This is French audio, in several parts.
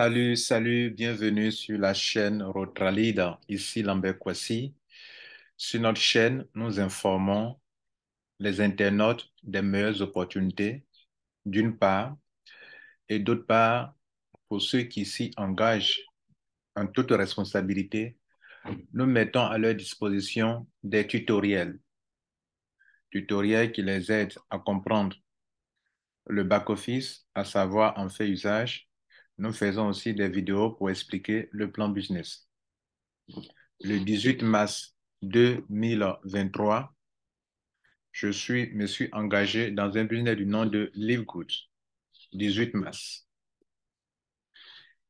Salut, salut, bienvenue sur la chaîne Rotralida, ici Lambert Kwasi. Sur notre chaîne, nous informons les internautes des meilleures opportunités, d'une part, et d'autre part, pour ceux qui s'y engagent en toute responsabilité, nous mettons à leur disposition des tutoriels. Tutoriels qui les aident à comprendre le back-office, à savoir en fait usage, nous faisons aussi des vidéos pour expliquer le plan business. Le 18 mars 2023, je suis, me suis engagé dans un business du nom de Live 18 mars.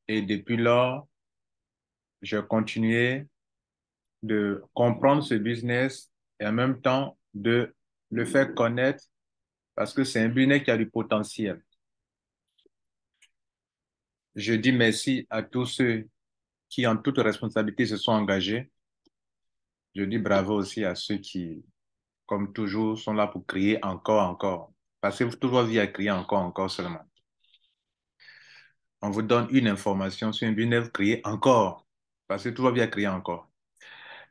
Et depuis lors, je continué de comprendre ce business et en même temps de le faire connaître parce que c'est un business qui a du potentiel. Je dis merci à tous ceux qui, en toute responsabilité, se sont engagés. Je dis bravo aussi à ceux qui, comme toujours, sont là pour crier encore, encore. Passez toujours vie à crier encore, encore seulement. On vous donne une information sur une nouvelle criez encore. Passez toujours vie à crier encore.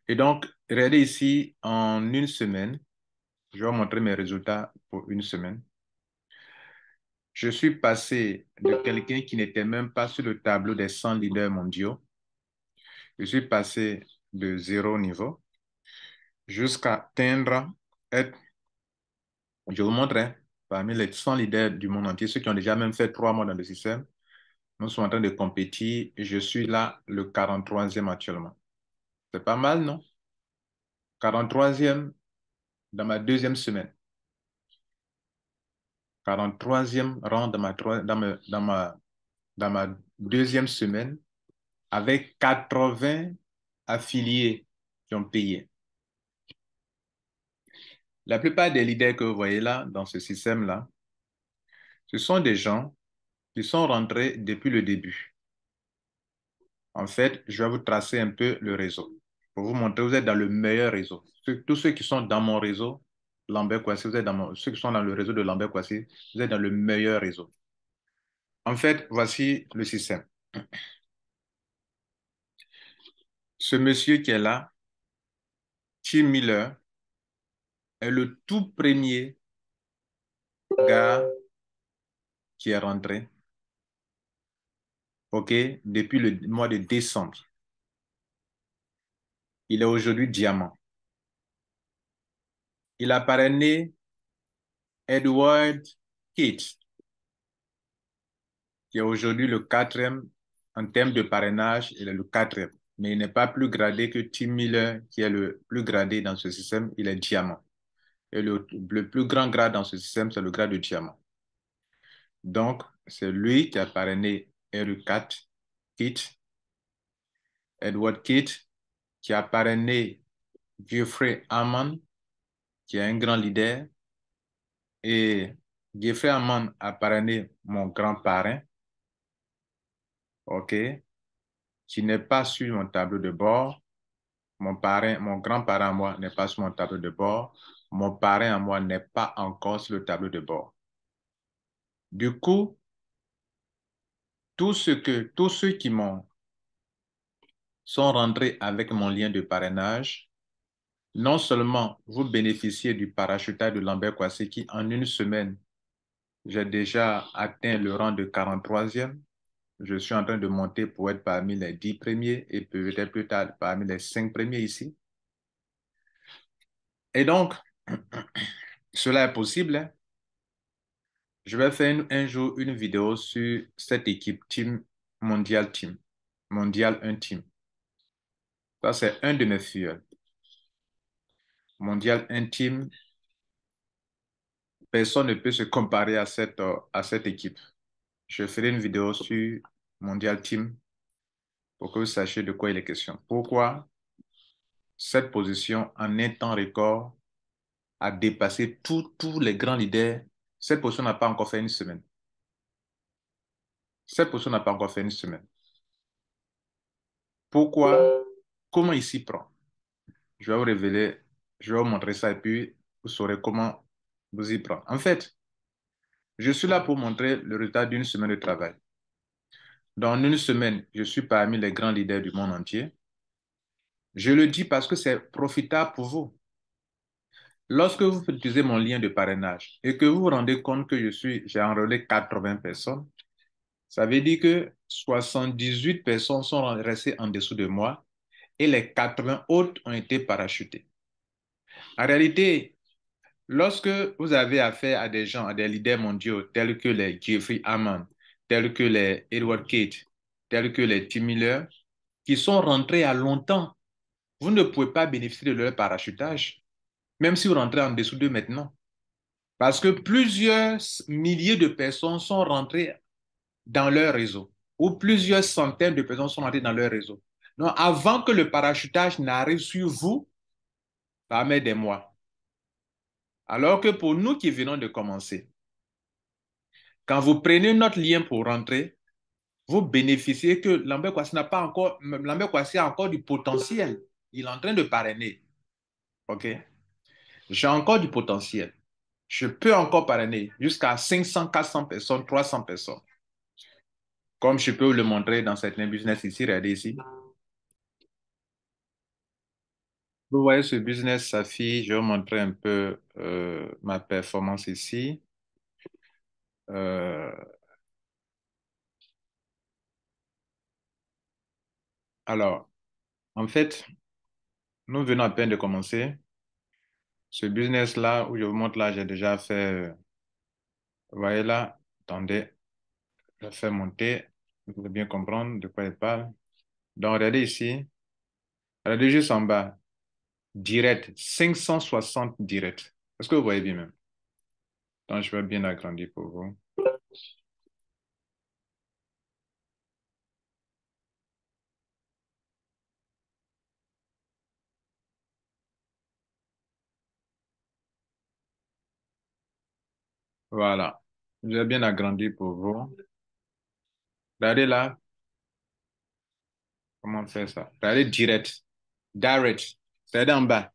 Et donc, regardez ici, en une semaine, je vais vous montrer mes résultats pour une semaine. Je suis passé de quelqu'un qui n'était même pas sur le tableau des 100 leaders mondiaux. Je suis passé de zéro niveau jusqu'à atteindre être, je vous montrerai, hein, parmi les 100 leaders du monde entier, ceux qui ont déjà même fait trois mois dans le système, nous sommes en train de compétir. Je suis là le 43e actuellement. C'est pas mal, non? 43e dans ma deuxième semaine en troisième rang dans ma, dans, ma, dans, ma, dans ma deuxième semaine avec 80 affiliés qui ont payé. La plupart des leaders que vous voyez là, dans ce système-là, ce sont des gens qui sont rentrés depuis le début. En fait, je vais vous tracer un peu le réseau pour vous montrer, vous êtes dans le meilleur réseau. Tous ceux qui sont dans mon réseau Lambert Kwasi, vous êtes dans, ceux qui sont dans le réseau de Lambert Kwasi, vous êtes dans le meilleur réseau. En fait, voici le système. Ce monsieur qui est là, Tim Miller, est le tout premier gars qui est rentré, OK, depuis le mois de décembre. Il est aujourd'hui diamant. Il a parrainé Edward Keats, qui est aujourd'hui le quatrième en termes de parrainage, il est le quatrième. Mais il n'est pas plus gradé que Tim Miller, qui est le plus gradé dans ce système, il est diamant. Et le, plus grand grade dans ce système, c'est le grade de diamant. Donc, c'est lui qui a parrainé Eric Kitt, Edward Keith, qui a parrainé Geoffrey Hammond, qui est un grand leader. Et Geoffrey Amman a parrainé mon grand parrain. OK. Qui n'est pas sur mon tableau de bord. Mon parrain, mon grand parrain à moi n'est pas sur mon tableau de bord. Mon parrain à moi n'est pas encore sur le tableau de bord. Du coup, que, tous ceux qui m'ont sont rentrés avec mon lien de parrainage non seulement vous bénéficiez du parachutage de Lambert kwasi qui, en une semaine, j'ai déjà atteint le rang de 43e. Je suis en train de monter pour être parmi les 10 premiers et peut-être plus tard parmi les 5 premiers ici. Et donc, cela est possible. Hein. Je vais faire un jour une vidéo sur cette équipe Team Mondial Team, Mondial 1 Team. Ça, c'est un de mes mondial intime, personne ne peut se comparer à cette, à cette équipe. Je ferai une vidéo sur Mondial Team pour que vous sachiez de quoi il est question. Pourquoi cette position, en un temps record, a dépassé tous les grands leaders. Cette position n'a pas encore fait une semaine. Cette position n'a pas encore fait une semaine. Pourquoi Comment il s'y prend Je vais vous révéler je vais vous montrer ça et puis vous saurez comment vous y prendre. En fait, je suis là pour montrer le résultat d'une semaine de travail. Dans une semaine, je suis parmi les grands leaders du monde entier. Je le dis parce que c'est profitable pour vous. Lorsque vous utilisez mon lien de parrainage et que vous vous rendez compte que je suis, j'ai enrôlé 80 personnes, ça veut dire que 78 personnes sont restées en dessous de moi et les 80 autres ont été parachutées. En réalité, lorsque vous avez affaire à des gens, à des leaders mondiaux tels que les Jeffrey Hammond, tels que les Edward Kate, tels que les Tim Miller, qui sont rentrés à longtemps, vous ne pouvez pas bénéficier de leur parachutage, même si vous rentrez en dessous d'eux maintenant. Parce que plusieurs milliers de personnes sont rentrées dans leur réseau, ou plusieurs centaines de personnes sont rentrées dans leur réseau. Donc, avant que le parachutage n'arrive sur vous, parmi des mois. Alors que pour nous qui venons de commencer, quand vous prenez notre lien pour rentrer, vous bénéficiez que Lambert Kwasi n'a pas encore, Lambert a encore du potentiel. Il est en train de parrainer. OK? J'ai encore du potentiel. Je peux encore parrainer jusqu'à 500, 400 personnes, 300 personnes. Comme je peux vous le montrer dans certains business ici, regardez ici. Vous voyez ce business Safi, je vais vous montrer un peu euh, ma performance ici. Euh, alors, en fait, nous venons à peine de commencer. Ce business-là, où je vous montre là, j'ai déjà fait, euh, vous voyez là, attendez, je fait monter, vous pouvez bien comprendre de quoi il parle. Donc, regardez ici, regardez juste en bas, direct, 560 direct. Est-ce que vous voyez bien même Donc, je vais bien agrandir pour vous. Voilà. Je vais bien agrandir pour vous. Regardez là. Comment faire ça? Regardez direct. Direct c'est en bas,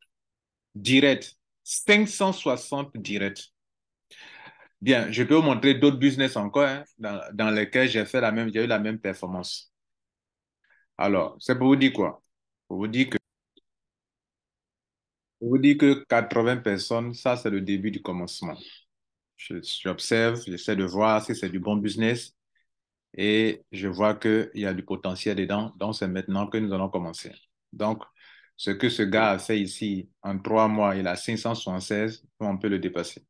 direct, 560 direct. Bien, je peux vous montrer d'autres business encore hein, dans, dans, lesquels j'ai fait la même, j'ai eu la même performance. Alors, c'est pour vous dire quoi? Pour vous dire que, pour vous dire que 80 personnes, ça c'est le début du commencement. J'observe, j'essaie de voir si c'est du bon business et je vois qu'il y a du potentiel dedans. Donc, c'est maintenant que nous allons commencer. Donc, ce que ce gars a fait ici en trois mois, il a 576, on peut le dépasser.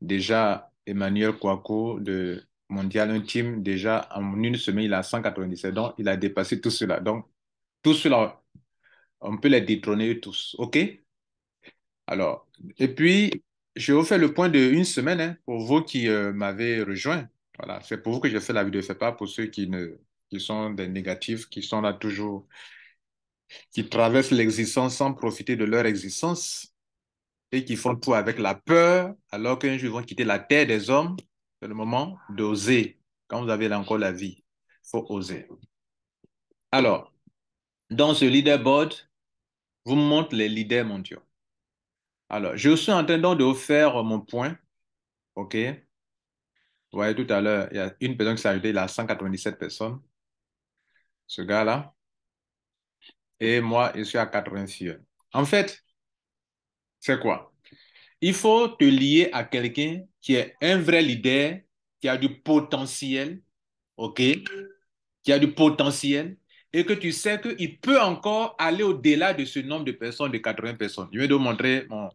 Déjà, Emmanuel Kouako de Mondial Intime, déjà en une semaine, il a 197, donc il a dépassé tout cela. Donc, tout cela, on peut les détrôner tous, OK Alors, et puis, je vous faire le point de une semaine hein, pour vous qui euh, m'avez rejoint. Voilà, c'est pour vous que je fais la vidéo, n'est pas pour ceux qui ne qui sont des négatifs, qui sont là toujours qui traversent l'existence sans profiter de leur existence et qui font tout avec la peur, alors qu'un jour ils vont quitter la terre des hommes. C'est le moment d'oser. Quand vous avez encore la vie, il faut oser. Alors, dans ce leaderboard, vous montre les leaders mondiaux. Alors, je suis en train de faire mon point. OK? Vous voyez, tout à l'heure, il y a une personne qui s'est ajoutée. il a 197 personnes. Ce gars-là, et moi, je suis à 86 En fait, c'est quoi Il faut te lier à quelqu'un qui est un vrai leader, qui a du potentiel, OK Qui a du potentiel et que tu sais qu'il peut encore aller au-delà de ce nombre de personnes, de 80 personnes. Je vais te montrer mon,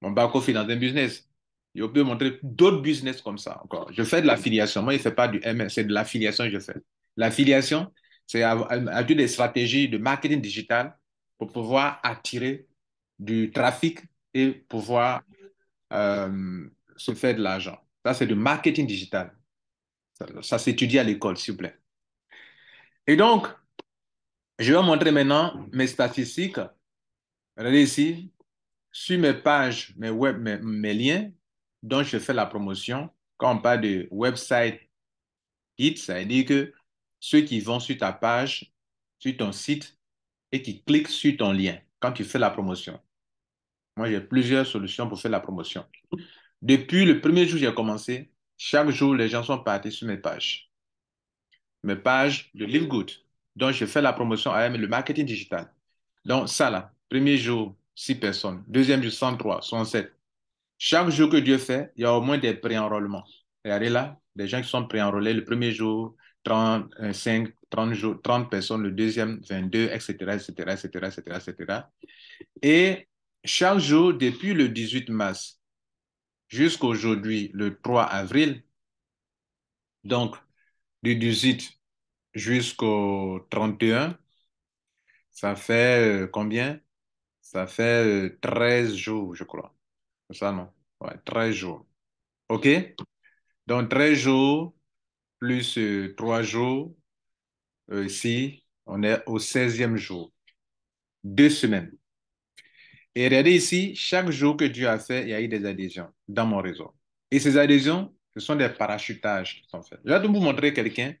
mon back-office dans un business. Je peux montrer d'autres business comme ça encore. Je fais de l'affiliation. Moi, je ne fais pas du MS, c'est de l'affiliation que je fais. L'affiliation, c'est avoir des stratégies de marketing digital pour pouvoir attirer du trafic et pouvoir euh, se faire de l'argent. Ça, c'est du marketing digital. Ça, s'étudie à l'école, s'il vous plaît. Et donc, je vais vous montrer maintenant mes statistiques. Regardez ici, sur mes pages, mes web, mes, liens dont je fais la promotion, quand on parle de website hit, ça veut dire que ceux qui vont sur ta page, sur ton site et qui cliquent sur ton lien quand tu fais la promotion. Moi, j'ai plusieurs solutions pour faire la promotion. Depuis le premier jour où j'ai commencé, chaque jour, les gens sont partis sur mes pages. Mes pages de Live Good, dont je fais la promotion avec le marketing digital. Donc, ça là, premier jour, six personnes. Deuxième jour, 103, 107. Chaque jour que Dieu fait, il y a au moins des pré-enrôlements. Regardez là, des gens qui sont pré-enrôlés le premier jour, 30, 30 30 personnes, le deuxième 22, etc., etc., etc., etc., etc. Et chaque jour, depuis le 18 mars jusqu'aujourd'hui, le 3 avril, donc du 18 jusqu'au 31, ça fait euh, combien? Ça fait 13 euh, jours, je crois. ça, non? 13 jours. OK? Donc, 13 jours, plus euh, trois jours. Euh, ici, on est au 16e jour. Deux semaines. Et regardez ici, chaque jour que Dieu a fait, il y a eu des adhésions dans mon réseau. Et ces adhésions, ce sont des parachutages qui sont faits. Je vais vous montrer quelqu'un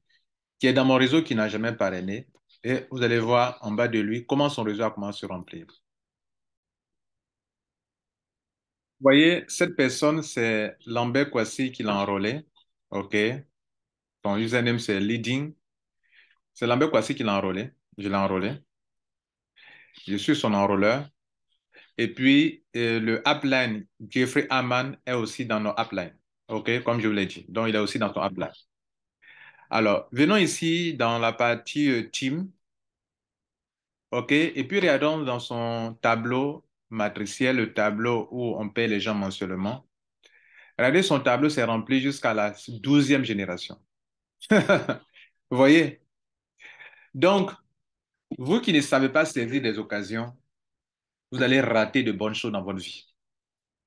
qui est dans mon réseau qui n'a jamais parrainé. Et vous allez voir en bas de lui comment son réseau a commencé à se remplir. Vous voyez, cette personne, c'est Lambert Kwasi qui l'a enrôlé. OK? Ton username, c'est leading. C'est Lambert Kwasi qui l'a enrôlé. Je l'ai enrôlé. Je suis son enrôleur. Et puis, euh, le upline Jeffrey Aman est aussi dans nos uplines. OK, comme je vous l'ai dit. Donc, il est aussi dans ton upline. Alors, venons ici dans la partie euh, team. OK, et puis regardons dans son tableau matriciel, le tableau où on paie les gens mensuellement. Regardez, son tableau s'est rempli jusqu'à la douzième génération. Vous voyez Donc, vous qui ne savez pas saisir des occasions, vous allez rater de bonnes choses dans votre vie.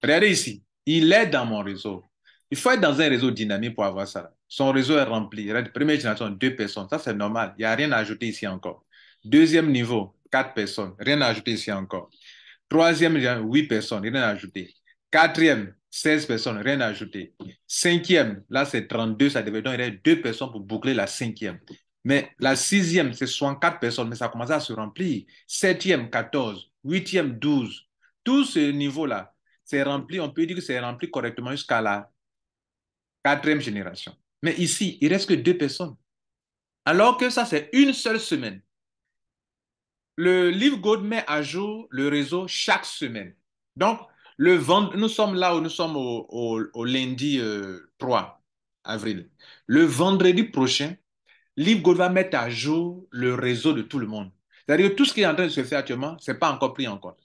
Regardez ici, il est dans mon réseau. Il faut être dans un réseau dynamique pour avoir ça. Son réseau est rempli. première génération, deux personnes. Ça, c'est normal. Il n'y a rien à ajouter ici encore. Deuxième niveau, quatre personnes. Rien à ajouter ici encore. Troisième, huit personnes. Rien à ajouter. Quatrième, 16 personnes, rien à ajouter. Cinquième, là c'est 32, ça devait donc deux personnes pour boucler la cinquième. Mais la sixième, c'est 64 personnes, mais ça commence à se remplir. Septième, 14. Huitième, 12. Tout ce niveau-là, c'est rempli, on peut dire que c'est rempli correctement jusqu'à la quatrième génération. Mais ici, il reste que deux personnes. Alors que ça, c'est une seule semaine. Le livre God met à jour le réseau chaque semaine. Donc, le Nous sommes là où nous sommes au, lundi 3 euh, avril. Le vendredi prochain, Libgo va mettre à jour le réseau de tout le monde. C'est-à-dire tout ce qui est en train de se faire actuellement, ce n'est pas encore pris en compte.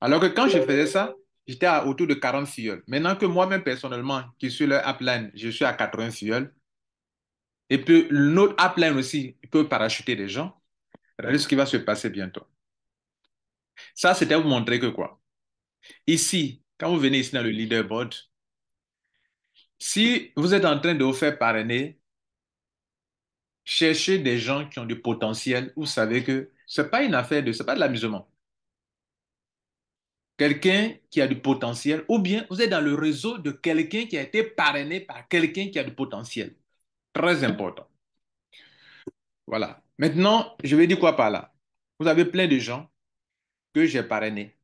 Alors que quand je faisais ça, j'étais autour de 40 filles. Maintenant que moi-même, personnellement, qui suis leur upline, je suis à 80 filles. Et puis, notre upline aussi peut parachuter des gens. Regardez ce qui va se passer bientôt. Ça, c'était vous montrer que quoi? Ici, quand vous venez ici dans le leaderboard, si vous êtes en train de vous faire parrainer, cherchez des gens qui ont du potentiel. Vous savez que ce n'est pas une affaire de, pas de l'amusement. Quelqu'un qui a du potentiel, ou bien vous êtes dans le réseau de quelqu'un qui a été parrainé par quelqu'un qui a du potentiel. Très important. Voilà. Maintenant, je vais dire quoi par là. Vous avez plein de gens que j'ai parrainés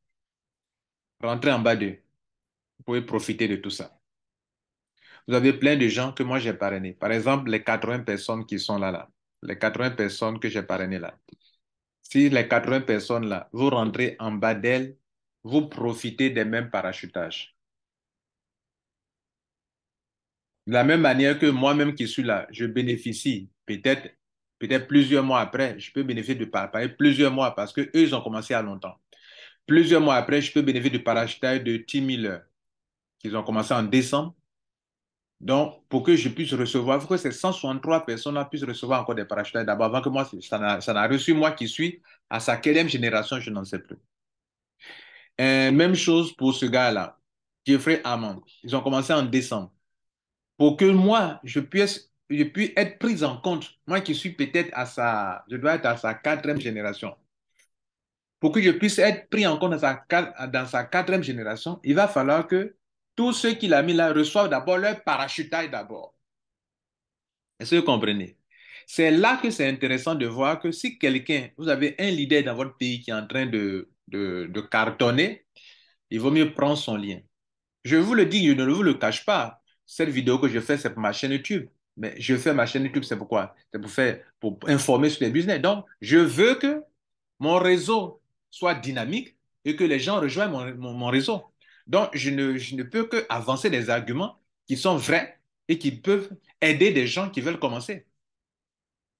rentrez en bas d'eux. Vous pouvez profiter de tout ça. Vous avez plein de gens que moi j'ai parrainés. Par exemple, les 80 personnes qui sont là, là. Les 80 personnes que j'ai parrainées là. Si les 80 personnes là, vous rentrez en bas d'elles, vous profitez des mêmes parachutages. De la même manière que moi-même qui suis là, je bénéficie peut-être peut plusieurs mois après, je peux bénéficier de plusieurs mois parce qu'eux ont commencé à longtemps. Plusieurs mois après, je peux bénéficier du parachutage de 10 000 qu'ils ont commencé en décembre. Donc, pour que je puisse recevoir, pour que ces 163 personnes-là puissent recevoir encore des parachutages d'abord, avant que moi, ça n'a reçu moi qui suis à sa quatrième génération, je n'en sais plus. Euh, même chose pour ce gars-là, Jeffrey Hammond. Ils ont commencé en décembre. Pour que moi, je puisse, je puisse être pris en compte, moi qui suis peut-être à sa, je dois être à sa quatrième génération pour que je puisse être pris en compte dans sa, quatrième génération, il va falloir que tous ceux qu'il a mis là reçoivent d'abord leur parachutage d'abord. Est-ce que vous comprenez? C'est là que c'est intéressant de voir que si quelqu'un, vous avez un leader dans votre pays qui est en train de, cartonner, il vaut mieux prendre son lien. Je vous le dis, je ne vous le cache pas. Cette vidéo que je fais, c'est pour ma chaîne YouTube. Mais je fais ma chaîne YouTube, c'est pourquoi? C'est pour faire, pour informer sur les business. Donc, je veux que mon réseau soit dynamique et que les gens rejoignent mon, réseau. Donc, je ne, peux que avancer des arguments qui sont vrais et qui peuvent aider des gens qui veulent commencer.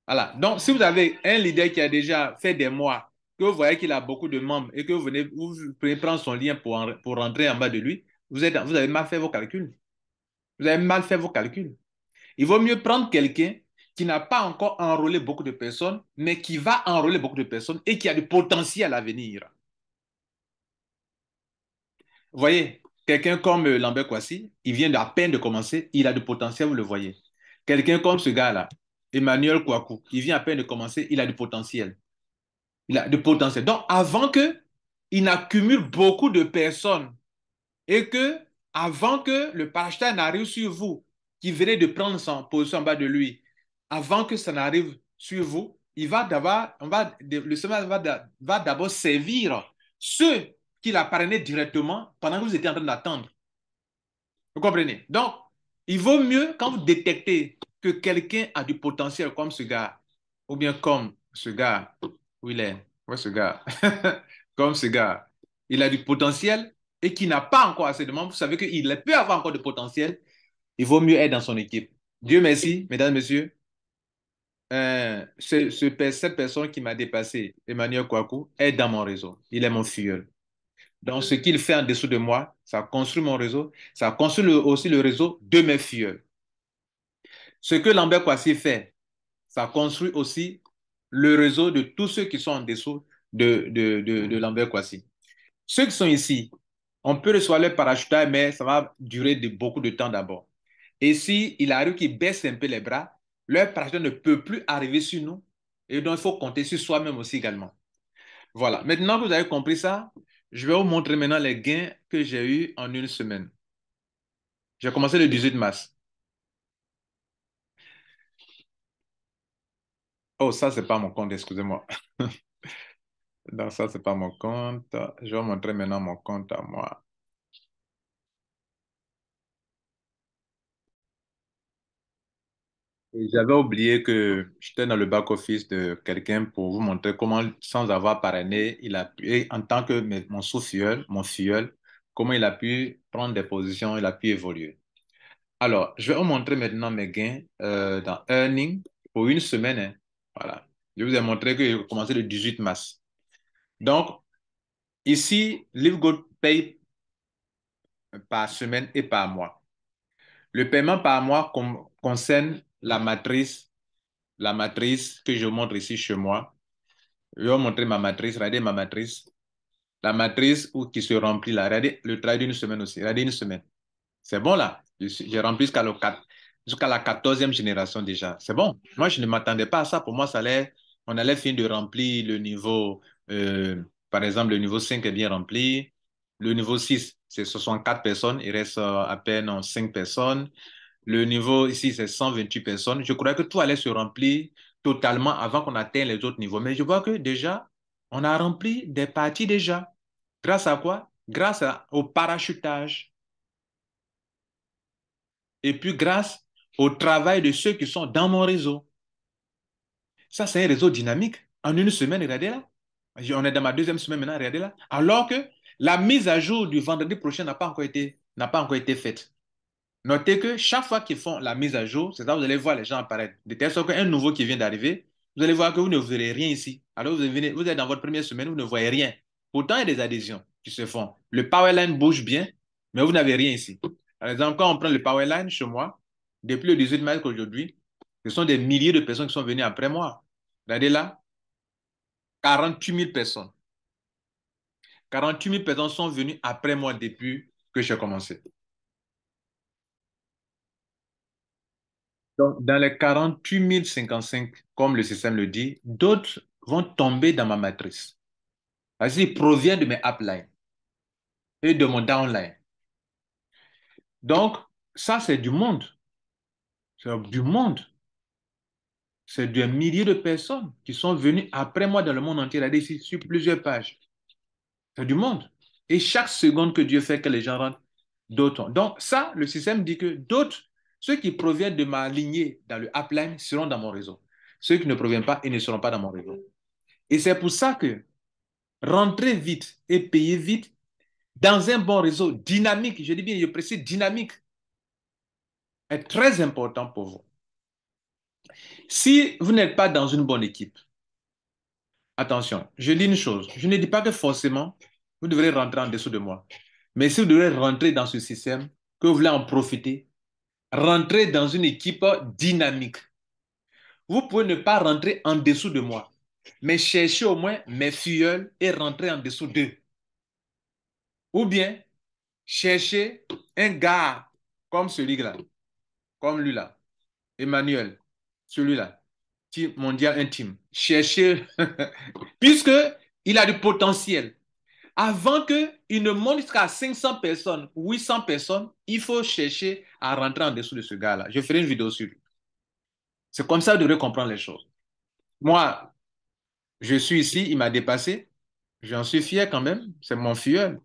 Voilà. Donc, si vous avez un leader qui a déjà fait des mois, que vous voyez qu'il a beaucoup de membres et que vous venez, vous pouvez prendre son lien pour, pour rentrer en bas de lui, vous, vous avez mal fait vos calculs. Vous avez mal fait vos calculs. Il vaut mieux prendre quelqu'un qui n'a pas encore enrôlé beaucoup de personnes, mais qui va enrôler beaucoup de personnes et qui a du potentiel à venir. Vous voyez, quelqu'un comme euh, Lambert Kwasi, il vient à peine de commencer, il a du potentiel, vous le voyez. Quelqu'un comme ce gars-là, Emmanuel Kouakou, il vient à peine de commencer, il a du potentiel. Il a du potentiel. Donc, avant que il n'accumule beaucoup de personnes et que, avant que le pasteur n'arrive sur vous, qui venez de prendre sa position en bas de lui, avant que ça n'arrive sur vous, il va d'abord, on va, le semaine va, d'abord servir ceux qui l'apparenaient directement pendant que vous étiez en train d'attendre. Vous comprenez? Donc, il vaut mieux quand vous détectez que quelqu'un a du potentiel comme ce gars, ou bien comme ce gars, où il est, ce gars, comme ce gars, il a du potentiel et qui n'a pas encore assez de membres, vous savez qu'il peut avoir encore du potentiel, il vaut mieux être dans son équipe. Dieu merci, mesdames, messieurs. Euh, ce, cette personne qui m'a dépassé, Emmanuel Kouakou, est dans mon réseau. Il est mon filleul. Donc, ce qu'il fait en dessous de moi, ça construit mon réseau, ça construit aussi le réseau de mes filleuls. Ce que Lambert Kwasi fait, ça construit aussi le réseau de tous ceux qui sont en dessous de, de, de, Lambert Kwasi. Ceux qui sont ici, on peut recevoir le parachutage, mais ça va durer de, beaucoup de temps d'abord. Et si il arrive qu'il baisse un peu les bras, leur partenaire ne peut plus arriver sur nous. Et donc, il faut compter sur soi-même aussi également. Voilà. Maintenant que vous avez compris ça, je vais vous montrer maintenant les gains que j'ai eus en une semaine. J'ai commencé le 18 mars. Oh, ça, c'est pas mon compte, excusez-moi. Non, ça, c'est pas mon compte. Je vais vous montrer maintenant mon compte à moi. J'avais oublié que j'étais dans le back-office de quelqu'un pour vous montrer comment, sans avoir parrainé, il a pu, en tant que mon sous mon filleul, comment il a pu prendre des positions, il a pu évoluer. Alors, je vais vous montrer maintenant mes gains euh, dans Earning pour une semaine. Hein. Voilà. Je vous ai montré que j'ai commencé le 18 mars. Donc, ici, LiveGold paye par semaine et par mois. Le paiement par mois concerne la matrice, la matrice que je montre ici chez moi. Je vais vous montrer ma matrice. Regardez ma matrice. La matrice où, qui se remplit là. Regardez le travail d'une semaine aussi. Regardez une semaine. C'est bon là. J'ai rempli jusqu'à la 14e génération déjà. C'est bon. Moi, je ne m'attendais pas à ça. Pour moi, ça allait, on allait finir de remplir le niveau. Euh, par exemple, le niveau 5 est bien rempli. Le niveau 6, c'est 64 personnes. Il reste euh, à peine 5 euh, personnes. Le niveau ici, c'est 128 personnes. Je croyais que tout allait se remplir totalement avant qu'on atteigne les autres niveaux. Mais je vois que déjà, on a rempli des parties déjà. Grâce à quoi Grâce au parachutage. Et puis grâce au travail de ceux qui sont dans mon réseau. Ça, c'est un réseau dynamique. En une semaine, regardez là. On est dans ma deuxième semaine maintenant, regardez là. Alors que la mise à jour du vendredi prochain n'a pas encore été, n'a pas encore été faite. Notez que chaque fois qu'ils font la mise à jour, c'est ça, vous allez voir les gens apparaître. De telle sorte qu'un nouveau qui vient d'arriver, vous allez voir que vous ne verrez rien ici. Alors, vous, êtes dans votre première semaine, vous ne voyez rien. Pourtant, il y a des adhésions qui se font. Le Powerline bouge bien, mais vous n'avez rien ici. Par exemple, quand on prend le Powerline chez moi, depuis le 18 mai qu'aujourd'hui, ce sont des milliers de personnes qui sont venues après moi. Regardez là, 48 000 personnes. 48 000 personnes sont venues après moi depuis que j'ai commencé. Donc, dans les 48 055, comme le système le dit, d'autres vont tomber dans ma matrice. Parce qu'ils proviennent de mes uplines et de mon downline. Donc, ça, c'est du monde. C'est du monde. C'est des milliers de personnes qui sont venues après moi dans le monde entier. Regardez ici, sur plusieurs pages. C'est du monde. Et chaque seconde que Dieu fait que les gens rentrent, d'autres. Donc, ça, le système dit que d'autres ceux qui proviennent de ma lignée dans le upline seront dans mon réseau. Ceux qui ne proviennent pas, ils ne seront pas dans mon réseau. Et c'est pour ça que rentrer vite et payer vite dans un bon réseau dynamique, je dis bien, je précise dynamique, est très important pour vous. Si vous n'êtes pas dans une bonne équipe, attention, je dis une chose, je ne dis pas que forcément vous devrez rentrer en dessous de moi, mais si vous devez rentrer dans ce système, que vous voulez en profiter, rentrer dans une équipe dynamique. Vous pouvez ne pas rentrer en dessous de moi, mais chercher au moins mes fuyoles et rentrer en dessous d'eux. Ou bien, chercher un gars comme celui-là, comme lui-là, Emmanuel, celui-là, qui mondial intime. Cherchez, puisque il a du potentiel. Avant qu'il ne monte qu'à 500 personnes, 800 personnes, il faut chercher à rentrer en dessous de ce gars-là. Je ferai une vidéo sur lui. C'est comme ça que vous devrez comprendre les choses. Moi, je suis ici, il m'a dépassé. J'en suis fier quand même. C'est mon fier.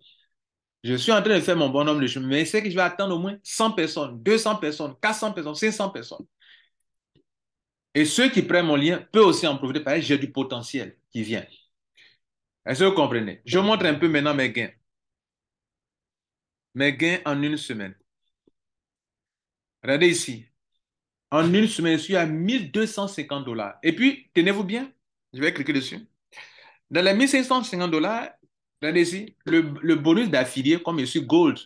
Je suis en train de faire mon bonhomme de chemin, mais c'est que je vais attendre au moins 100 personnes, 200 personnes, 400 personnes, 500 personnes. Et ceux qui prennent mon lien peuvent aussi en profiter. que j'ai du potentiel qui vient. Est-ce que vous comprenez? Je montre un peu maintenant mes gains. Mes gains en une semaine. Regardez ici. En une semaine, je suis à 1250 dollars. Et puis, tenez-vous bien, je vais cliquer dessus. Dans les 1550 dollars, regardez ici, le, bonus d'affilié, comme je suis Gold,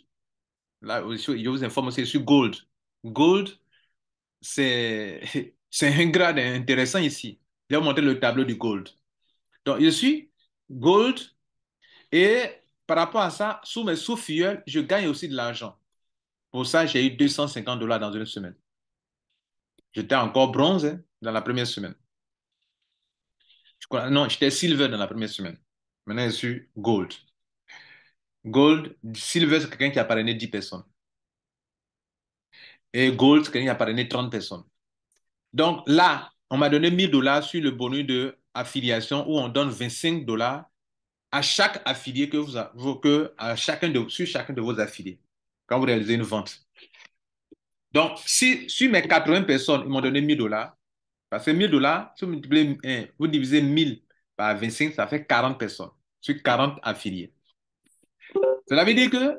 là, je vous informe aussi, je suis Gold. Gold, c'est un grade intéressant ici. Je vais vous montrer le tableau du Gold. Donc, je suis gold. Et par rapport à ça, sous mes sous je gagne aussi de l'argent. Pour ça, j'ai eu 250 dollars dans une semaine. J'étais encore bronze hein, dans la première semaine. non, j'étais silver dans la première semaine. Maintenant, je suis gold. Gold, silver, c'est quelqu'un qui a parrainé 10 personnes. Et gold, c'est quelqu'un qui a parrainé 30 personnes. Donc là, on m'a donné 1000 dollars sur le bonus de affiliation où on donne 25 dollars à chaque affilié que vous, avez à chacun de, sur chacun de vos affiliés quand vous réalisez une vente. Donc, si sur mes 80 personnes, ils m'ont donné 1000 dollars, parce que 1000 dollars, si vous multipliez, vous divisez 1000 par 25, ça fait 40 personnes sur 40 affiliés. Cela veut dire que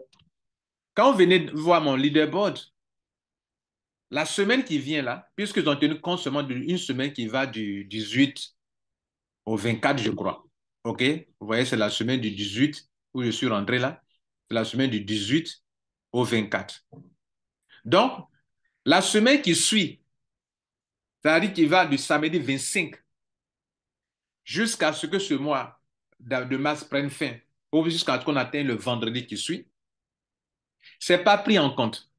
quand vous venez voir mon leaderboard, la semaine qui vient là, puisque ont tenu compte seulement d'une semaine qui va du 18 au 24, je crois. OK Vous voyez, c'est la semaine du 18 où je suis rentré là. C'est la semaine du 18 au 24. Donc, la semaine qui suit, c'est-à-dire qui va du samedi 25 jusqu'à ce que ce mois de mars prenne fin, ou jusqu'à ce qu'on atteigne le vendredi qui suit, ce n'est pas pris en compte.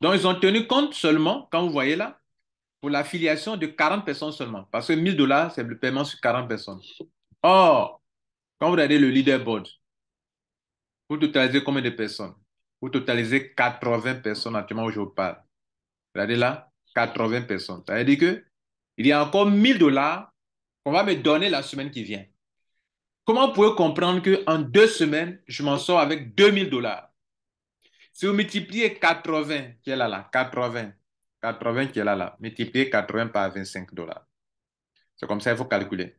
Donc, ils ont tenu compte seulement, quand vous voyez là, pour l'affiliation de 40 personnes seulement, parce que 1000 dollars, c'est le paiement sur 40 personnes. Or, quand vous regardez le leaderboard, vous totalisez combien de personnes Vous totalisez 80 personnes actuellement où je vous parle. Regardez là, 80 personnes. Ça veut dire que il y a encore 1000 dollars qu'on va me donner la semaine qui vient. Comment vous pouvez comprendre qu'en deux semaines, je m'en sors avec 2000 dollars Si vous multipliez 80, qui est là, là, 80, 80 qui est là, là, multiplié 80 par 25 dollars. C'est comme ça qu'il faut calculer.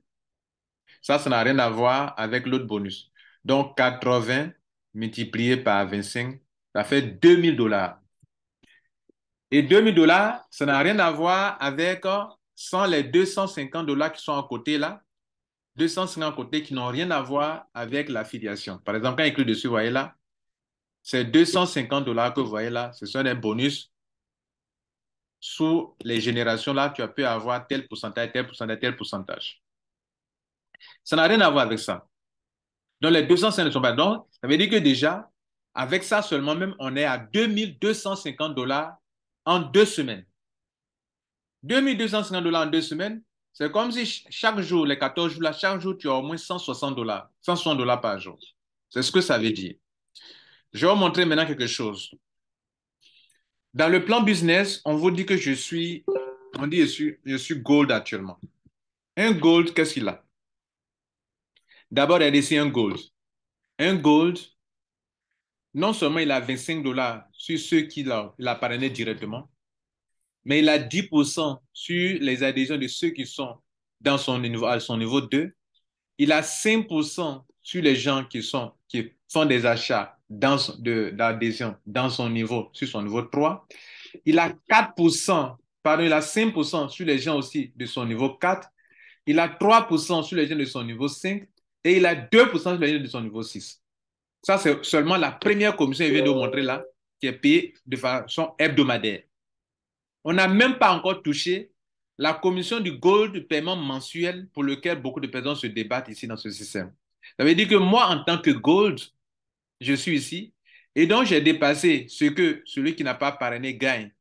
Ça, ça n'a rien à voir avec l'autre bonus. Donc, 80 multiplié par 25, ça fait 2000 dollars. Et 2000 dollars, ça n'a rien à voir avec euh, sans les 250 dollars qui sont à côté là, 250 à côté qui n'ont rien à voir avec l'affiliation. Par exemple, quand il clique dessus, vous voyez là, c'est 250 dollars que vous voyez là, ce sont des bonus sous les générations-là, tu as pu avoir tel pourcentage, tel pourcentage, tel pourcentage. Ça n'a rien à voir avec ça. Donc, les 250, ne sont pas. Donc, ça veut dire que déjà, avec ça seulement, même, on est à 2250 dollars en deux semaines. 2250 dollars en deux semaines, c'est comme si chaque jour, les 14 jours, là, chaque jour, tu as au moins 160 dollars, 160 dollars par jour. C'est ce que ça veut dire. Je vais vous montrer maintenant quelque chose. Dans le plan business, on vous dit que je suis, on dit je suis, gold actuellement. Un gold, qu'est-ce qu'il a? D'abord, il a laissé un gold. Un gold, non seulement il a 25 dollars sur ceux qui a, directement, mais il a 10% sur les adhésions de ceux qui sont dans son niveau, à son niveau 2. Il a 5% sur les gens qui, sont, qui font des achats dans, de, d'adhésion dans son niveau, sur son niveau 3. Il a 4%, pardon, il a 5% sur les gens aussi de son niveau 4. Il a 3% sur les gens de son niveau 5 et il a 2% sur les gens de son niveau 6. Ça, c'est seulement la première commission, qu'il vient de vous montrer là, qui est payée de façon hebdomadaire. On n'a même pas encore touché la commission du gold du paiement mensuel pour lequel beaucoup de personnes se débattent ici dans ce système. Ça veut dire que moi, en tant que gold, je suis ici, et donc j'ai dépassé ce que celui qui n'a pas parrainé gagne,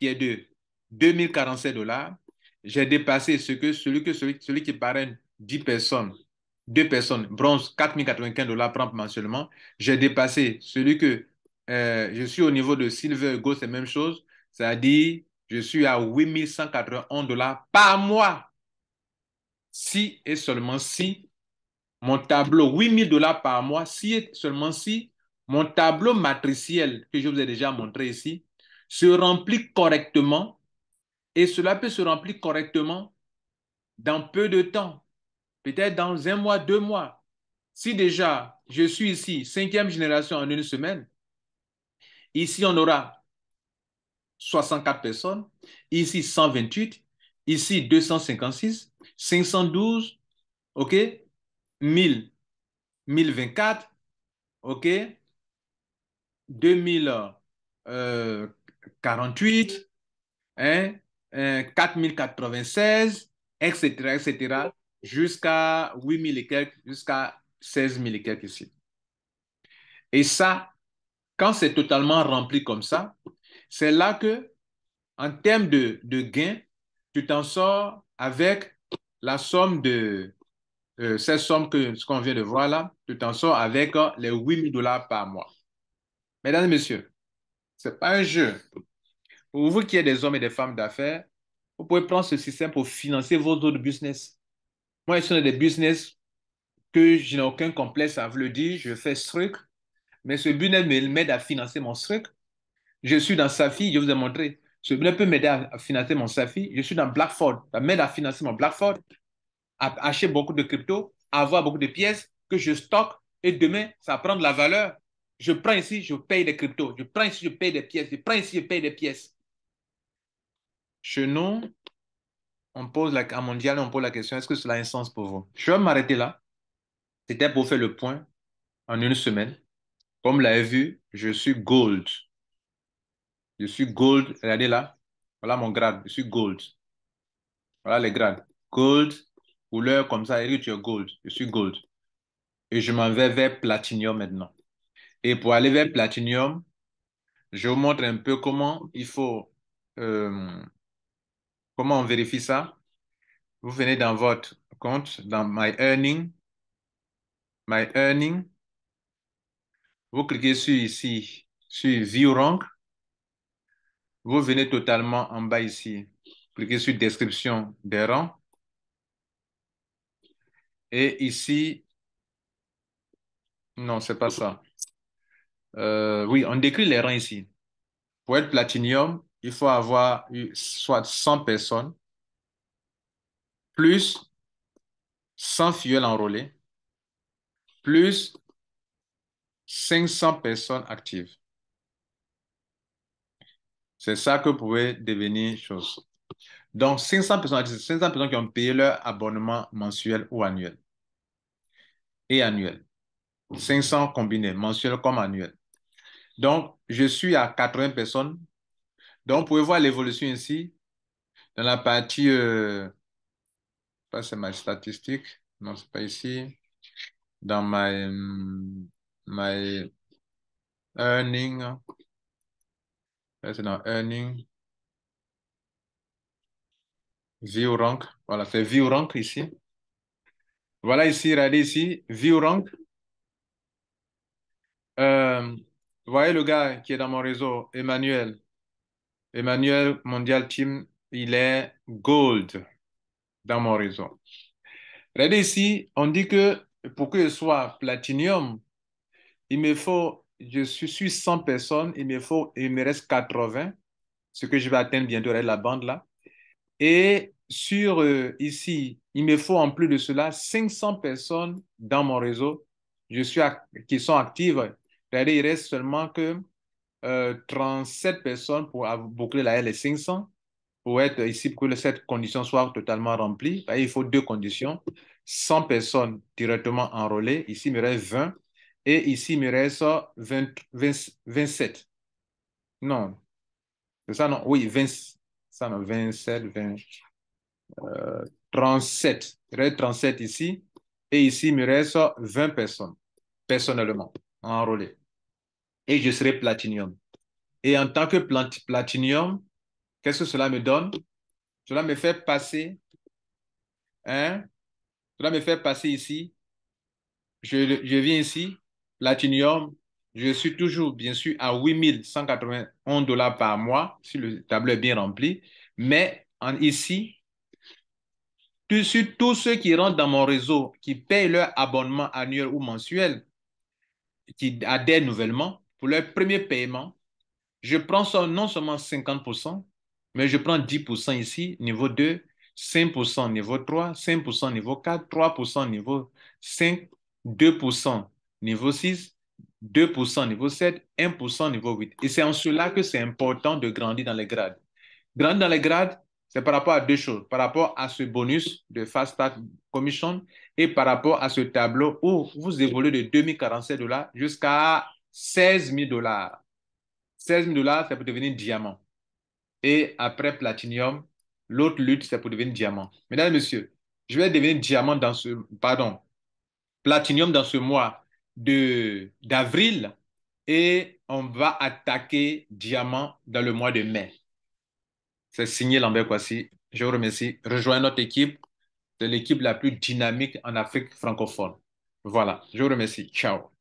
qui est de 2047 dollars. J'ai dépassé ce que celui, que celui, qui parraine 10 personnes, 2 personnes, bronze, 4095 dollars prend seulement. J'ai dépassé celui que euh, je suis au niveau de Silver Go, c'est la même chose. C'est-à-dire, je suis à 8191 dollars par mois. Si et seulement si mon tableau 8000 dollars par mois, si seulement si mon tableau matriciel que je vous ai déjà montré ici se remplit correctement et cela peut se remplir correctement dans peu de temps, peut-être dans un mois, deux mois. Si déjà je suis ici, cinquième génération en une semaine, ici on aura 64 personnes, ici 128, ici 256, 512, OK, 1000, 1024, OK 2048, euh, hein, 4096, etc., etc., jusqu'à 8000 et quelques, jusqu'à 16000 et quelques ici. Et ça, quand c'est totalement rempli comme ça, c'est là que, en termes de, de gains, tu t'en sors avec la somme de euh, cette somme que ce qu'on vient de voir là, de t'en avec euh, les les 000 dollars par mois. Mesdames et messieurs, ce n'est pas un jeu. Pour vous qui êtes des hommes et des femmes d'affaires, vous pouvez prendre ce système pour financer vos autres business. Moi, je suis des business que je n'ai aucun complexe à vous le dire. Je fais ce truc, mais ce business m'aide à financer mon truc. Je suis dans Safi, je vous ai montré. Ce business peut m'aider à financer mon Safi. Je suis dans Blackford, ça m'aide à financer mon Blackford acheter beaucoup de crypto, avoir beaucoup de pièces que je stocke et demain, ça prend de la valeur. Je prends ici, je paye des cryptos. Je prends ici, je paye des pièces. Je prends ici, je paye des pièces. Chez nous, on pose la, à Mondial, on pose la question, est-ce que cela a un sens pour vous? Je vais m'arrêter là. C'était pour faire le point en une semaine. Comme vous l'avez vu, je suis gold. Je suis gold. Regardez là. Voilà mon grade. Je suis gold. Voilà les grades. Gold, couleur comme ça, Eric, tu es gold, je suis gold. Et je m'en vais vers platinium maintenant. Et pour aller vers platinium, je vous montre un peu comment il faut, euh, comment on vérifie ça. Vous venez dans votre compte, dans My Earning, My Earning. Vous cliquez sur ici, sur View Rank. Vous venez totalement en bas ici. Cliquez sur Description des rangs. Et ici, non, c'est pas ça. Euh, oui, on décrit les rangs ici. Pour être platinium, il faut avoir soit 100 personnes, plus 100 fioles enrôlées, plus 500 personnes actives. C'est ça que pouvait devenir chose. Donc, 500 personnes, personnes qui ont payé leur abonnement mensuel ou annuel. Et annuel. 500 combinés, mensuel comme annuel. Donc, je suis à 80 personnes. Donc, vous pouvez voir l'évolution ici. Dans la partie, sais euh, pas c'est ma statistique, non, ce n'est pas ici. Dans ma, Ma... earning, c'est dans earning. Vie rank. Voilà, c'est vie rank ici. Voilà ici, regardez ici, vie rank. vous euh, voyez le gars qui est dans mon réseau, Emmanuel. Emmanuel Mondial Team, il est gold dans mon réseau. Regardez ici, on dit que pour que je sois platinum, il me faut, je suis 100 personnes, il me faut, il me reste 80, ce que je vais atteindre bientôt, la bande là. Et sur euh, ici, il me faut en plus de cela 500 personnes dans mon réseau je suis qui sont actives. Il il reste seulement que 37 euh, personnes pour boucler la L500 pour être ici, pour que cette condition soit totalement remplie. Bah, il faut deux conditions. 100 personnes directement enrôlées. Ici, il me reste 20. Et ici, il me reste 27. Non. C'est ça, non? Oui, 27 ça 27, 20, 37. 37 ici. Et ici, il me reste 20 personnes, personnellement, enrôlées. Et je serai platinium. Et en tant que platinium, qu'est-ce que cela me donne? Cela me fait passer, hein? Cela me fait passer ici. Je, je viens ici, platinium, je suis toujours, bien sûr, à 8181 dollars par mois, si le tableau est bien rempli. Mais en, ici, tous ceux qui rentrent dans mon réseau, qui payent leur abonnement annuel ou mensuel, qui adhèrent nouvellement, pour leur premier paiement, je prends non seulement 50%, mais je prends 10% ici, niveau 2, 5% niveau 3, 5% niveau 4, 3% niveau 5, 2% niveau 6, 2% niveau 7, 1% niveau 8. Et c'est en cela que c'est important de grandir dans les grades. Grandir dans les grades, c'est par rapport à deux choses. Par rapport à ce bonus de Fast Start Commission et par rapport à ce tableau où vous évoluez de 2047 dollars jusqu'à 16 000 dollars. 16 000 dollars, c'est pour devenir diamant. Et après Platinium l'autre lutte, c'est pour devenir diamant. Mesdames et messieurs, je vais devenir diamant dans ce, pardon, Platinium dans ce mois d'avril et on va attaquer Diamant dans le mois de mai. C'est signé Lambert Kwasi. Je vous remercie. Rejoins notre équipe. C'est l'équipe la plus dynamique en Afrique francophone. Voilà. Je vous remercie. Ciao.